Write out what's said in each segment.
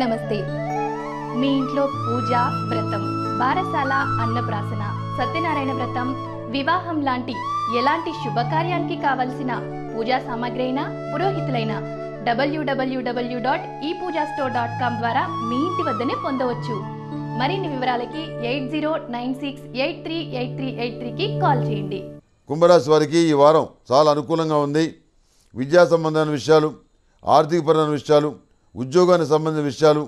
నమస్తే మీ ఇంట్లో పూజ వ్రతం బారసాల అన్నప్రాసన సత్యనారాయణ వ్రతం వివాహం లాంటి ఎలాంటి శుభకార్యానికి కావలసిన పూజా సామాగ్రి అయినా పురోహితులైన డబ్ల్యూడబ్ల్యూడబ్ల్యూ డాట్ ఈ పూజా స్టోర్ డాట్ కామ్ ద్వారా మీ ఇంటి వద్దనే పొందవచ్చు మరిన్ని వివరాలకి eight zero nine six eight three eight three eight త్రీకి కాల్ చేయండి కుంభరాశి వారికి ఈ వారం చాలా అనుకూలంగా ఉంది విద్యా సంబంధమైన విషయాలు పరమైన విషయాలు ఉద్యోగానికి సంబంధించిన విషయాలు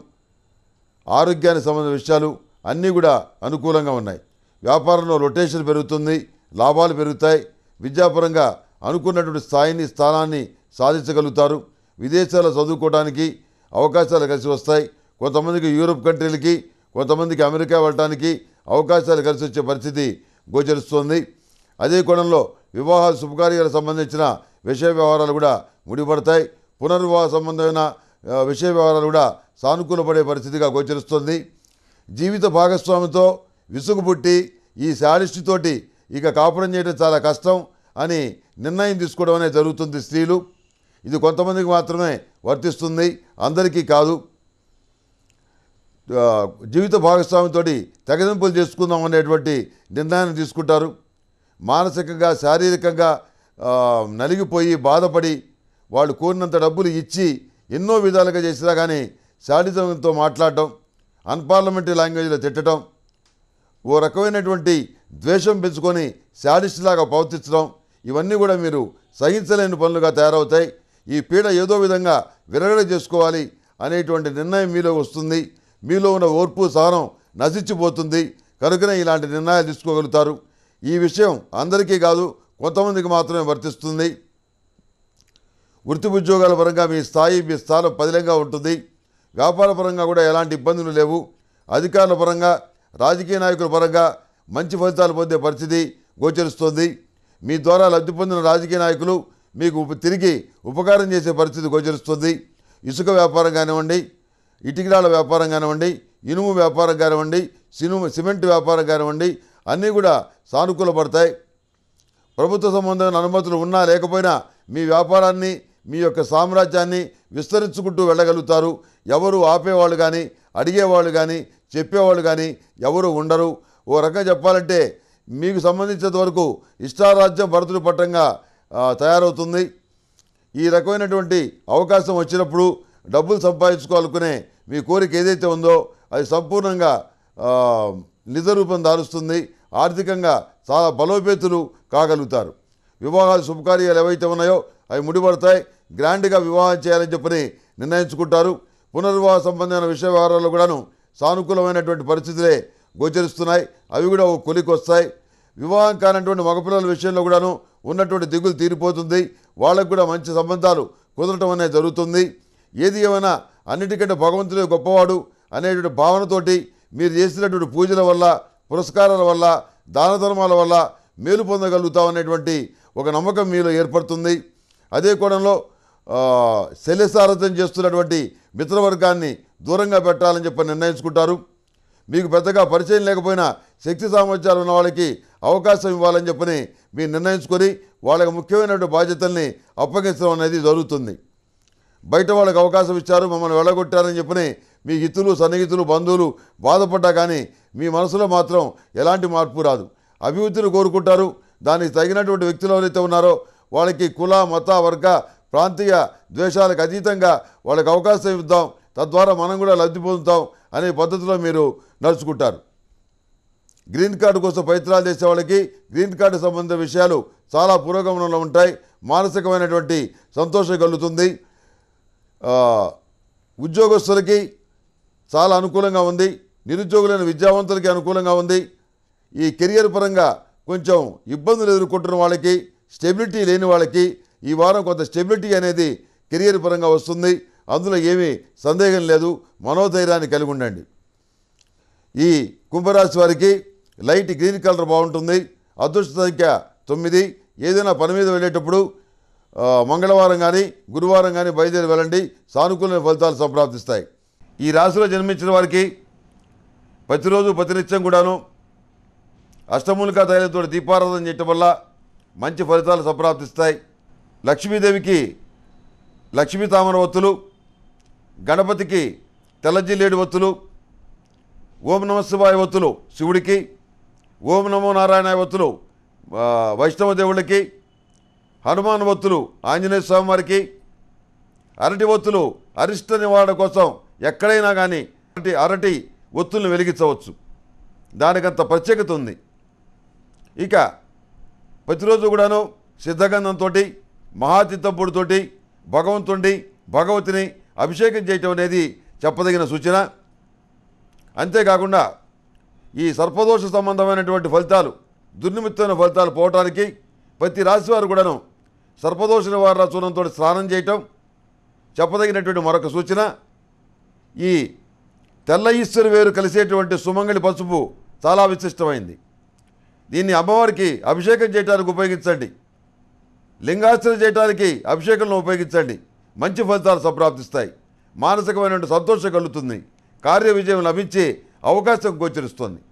ఆరోగ్యానికి సంబంధించిన విషయాలు అన్నీ కూడా అనుకూలంగా ఉన్నాయి వ్యాపారంలో రొటేషన్ పెరుగుతుంది లాభాలు పెరుగుతాయి విద్యాపరంగా అనుకున్నటువంటి స్థాయిని స్థానాన్ని సాధించగలుగుతారు విదేశాల్లో చదువుకోవడానికి అవకాశాలు కలిసి వస్తాయి కొంతమందికి యూరోప్ కంట్రీలకి కొంతమందికి అమెరికా వెళ్ళడానికి అవకాశాలు కలిసి వచ్చే పరిస్థితి గోచరిస్తోంది అదే కోణంలో వివాహాలు శుభకార్యాలకు సంబంధించిన విషయ వ్యవహారాలు కూడా ముడిపడతాయి పునర్వివాహ సంబంధమైన విషయ వ్యవహారాలు కూడా సానుకూలపడే పరిస్థితిగా గోచరిస్తుంది జీవిత భాగస్వామితో విసుగు పుట్టి ఈ శాడిస్టుతోటి ఇక కాపురం చేయడం చాలా కష్టం అని నిర్ణయం తీసుకోవడం అనేది జరుగుతుంది స్త్రీలు ఇది కొంతమందికి మాత్రమే వర్తిస్తుంది అందరికీ కాదు జీవిత భాగస్వామితో తెగదింపులు చేసుకుందాం అనేటువంటి నిర్ణయాన్ని తీసుకుంటారు మానసికంగా శారీరకంగా నలిగిపోయి బాధపడి వాళ్ళు కోరినంత డబ్బులు ఇచ్చి ఎన్నో విధాలుగా చేసినా కానీ శాడిజంతో మాట్లాడటం అన్పార్లమెంటరీ లాంగ్వేజ్లో తిట్టడం ఓ రకమైనటువంటి ద్వేషం పెంచుకొని శాడిస్ట్లాగా ప్రవర్తించడం ఇవన్నీ కూడా మీరు సహించలేని పనులుగా తయారవుతాయి ఈ పీడ ఏదో విధంగా విరగడ చేసుకోవాలి అనేటువంటి నిర్ణయం మీలో వస్తుంది మీలో ఉన్న ఓర్పు సహనం నశించిపోతుంది కనుకనే ఇలాంటి నిర్ణయాలు తీసుకోగలుగుతారు ఈ విషయం అందరికీ కాదు కొంతమందికి మాత్రమే వర్తిస్తుంది వృత్తి ఉద్యోగాల పరంగా మీ స్థాయి మీ స్థానం పదిలంగా ఉంటుంది వ్యాపార పరంగా కూడా ఎలాంటి ఇబ్బందులు లేవు అధికారుల పరంగా రాజకీయ నాయకుల పరంగా మంచి ఫలితాలు పొందే పరిస్థితి గోచరిస్తోంది మీ ద్వారా లబ్ధి పొందిన రాజకీయ నాయకులు మీకు తిరిగి ఉపకారం చేసే పరిస్థితి గోచరిస్తుంది ఇసుక వ్యాపారం కానివ్వండి ఇటుకరాల వ్యాపారం కానివ్వండి ఇనుము వ్యాపారం కానివ్వండి సినుము సిమెంట్ వ్యాపారం కానివ్వండి అన్నీ కూడా సానుకూలపడతాయి ప్రభుత్వ సంబంధమైన అనుమతులు ఉన్నా లేకపోయినా మీ వ్యాపారాన్ని మీ యొక్క సామ్రాజ్యాన్ని విస్తరించుకుంటూ వెళ్ళగలుగుతారు ఎవరు ఆపేవాళ్ళు కానీ అడిగేవాళ్ళు కానీ చెప్పేవాళ్ళు కానీ ఎవరు ఉండరు ఓ రకంగా చెప్పాలంటే మీకు సంబంధించినంత వరకు ఇష్టారాజ్యం భరతుడి పట్టంగా తయారవుతుంది ఈ రకమైనటువంటి అవకాశం వచ్చినప్పుడు డబ్బులు సంపాదించుకోవాలనుకునే మీ కోరిక ఏదైతే ఉందో అది సంపూర్ణంగా నిజ రూపం దారుస్తుంది ఆర్థికంగా చాలా బలోపేతులు కాగలుగుతారు వివాహాలు శుభకార్యాలు ఏవైతే ఉన్నాయో అవి ముడిపడతాయి గ్రాండ్గా వివాహం చేయాలని చెప్పని నిర్ణయించుకుంటారు పునర్వివాహ సంబంధమైన విషయ వ్యవహారాల్లో కూడాను సానుకూలమైనటువంటి పరిస్థితులే గోచరిస్తున్నాయి అవి కూడా ఓ కొలికి వస్తాయి వివాహం కానటువంటి మగపిల్లల విషయంలో కూడాను ఉన్నటువంటి దిగులు తీరిపోతుంది వాళ్ళకు కూడా మంచి సంబంధాలు కుదరటం అనేది జరుగుతుంది ఏది ఏమైనా అన్నిటికంటే భగవంతుడే గొప్పవాడు అనేటువంటి భావనతోటి మీరు చేసినటువంటి పూజల వల్ల పురస్కారాల వల్ల దాన ధర్మాల వల్ల మేలు పొందగలుగుతాం అనేటువంటి ఒక నమ్మకం మీలో ఏర్పడుతుంది అదే కోణంలో శల్యసారథ్యం చేస్తున్నటువంటి మిత్రవర్గాన్ని దూరంగా పెట్టాలని చెప్పి నిర్ణయించుకుంటారు మీకు పెద్దగా పరిచయం లేకపోయినా శక్తి సామర్థ్యాలు ఉన్న వాళ్ళకి అవకాశం ఇవ్వాలని చెప్పని మీరు నిర్ణయించుకొని వాళ్ళకి ముఖ్యమైనటువంటి బాధ్యతల్ని అప్పగించడం అనేది జరుగుతుంది బయట వాళ్ళకి అవకాశం ఇచ్చారు మమ్మల్ని వెళ్ళగొట్టారని చెప్పని మీ హితులు సన్నిహితులు బంధువులు బాధపడ్డా కానీ మీ మనసులో మాత్రం ఎలాంటి మార్పు రాదు అభివృద్ధిని కోరుకుంటారు దానికి తగినటువంటి వ్యక్తులు ఎవరైతే ఉన్నారో వాళ్ళకి కుల మత వర్గ ప్రాంతీయ ద్వేషాలకు అతీతంగా వాళ్ళకి అవకాశం ఇద్దాం తద్వారా మనం కూడా లబ్ధి పొందుతాం అనే పద్ధతిలో మీరు నడుచుకుంటారు గ్రీన్ కార్డు కోసం ప్రయత్నాలు చేసే వాళ్ళకి గ్రీన్ కార్డు సంబంధ విషయాలు చాలా పురోగమనంలో ఉంటాయి మానసికమైనటువంటి సంతోషం కలుగుతుంది ఉద్యోగస్తులకి చాలా అనుకూలంగా ఉంది నిరుద్యోగులైన విద్యావంతులకి అనుకూలంగా ఉంది ఈ కెరియర్ పరంగా కొంచెం ఇబ్బందులు ఎదుర్కొంటున్న వాళ్ళకి స్టెబిలిటీ లేని వాళ్ళకి ఈ వారం కొంత స్టెబిలిటీ అనేది కెరియర్ పరంగా వస్తుంది అందులో ఏమీ సందేహం లేదు మనోధైర్యాన్ని కలిగి ఉండండి ఈ కుంభరాశి వారికి లైట్ గ్రీన్ కలర్ బాగుంటుంది అదృష్ట సంఖ్య తొమ్మిది ఏదైనా పని మీద వెళ్ళేటప్పుడు మంగళవారం కానీ గురువారం కానీ బయలుదేరి వెళ్ళండి సానుకూల ఫలితాలు సంప్రాప్తిస్తాయి ఈ రాశిలో జన్మించిన వారికి ప్రతిరోజు ప్రతినిత్యం కూడాను అష్టమూలికా తైలంతో దీపారాధన చేయటం వల్ల మంచి ఫలితాలు సంప్రాప్తిస్తాయి లక్ష్మీదేవికి లక్ష్మీ తామర ఒత్తులు గణపతికి తెల్లజిల్లేడు ఒత్తులు ఓం నమ శివాయ ఒత్తులు శివుడికి ఓం నమో నారాయణ ఒత్తులు వైష్ణవ దేవుళ్ళకి హనుమాన్ ఒత్తులు ఆంజనేయ స్వామి వారికి అరటి ఒత్తులు అరిష్ట నివారణ కోసం ఎక్కడైనా కానీ అరటి అరటి ఒత్తులను వెలిగించవచ్చు దానికంత ప్రత్యేకత ఉంది ఇక ప్రతిరోజు కూడాను సిద్ధగంధంతో మహాతిత్తప్పుడుతోటి భగవంతుణ్ణి భగవతిని అభిషేకం చేయటం అనేది చెప్పదగిన సూచన అంతేకాకుండా ఈ సర్పదోష సంబంధమైనటువంటి ఫలితాలు దుర్నిమిత్తమైన ఫలితాలు పోవటానికి ప్రతి రాశివారు కూడాను సర్పదోష నివారణ చూడంతో స్నానం చేయటం చెప్పదగినటువంటి మరొక సూచన ఈ తెల్ల ఈశ్వరు వేరు కలిసేటువంటి సుమంగళి పసుపు చాలా విశిష్టమైంది దీన్ని అమ్మవారికి అభిషేకం చేయడానికి ఉపయోగించండి లింగాస్త్రం చేయడానికి అభిషేకంలో ఉపయోగించండి మంచి ఫలితాలు సంప్రాప్తిస్తాయి మానసికమైనటువంటి సంతోషం కలుగుతుంది కార్య విజయం లభించే అవకాశం గోచరిస్తుంది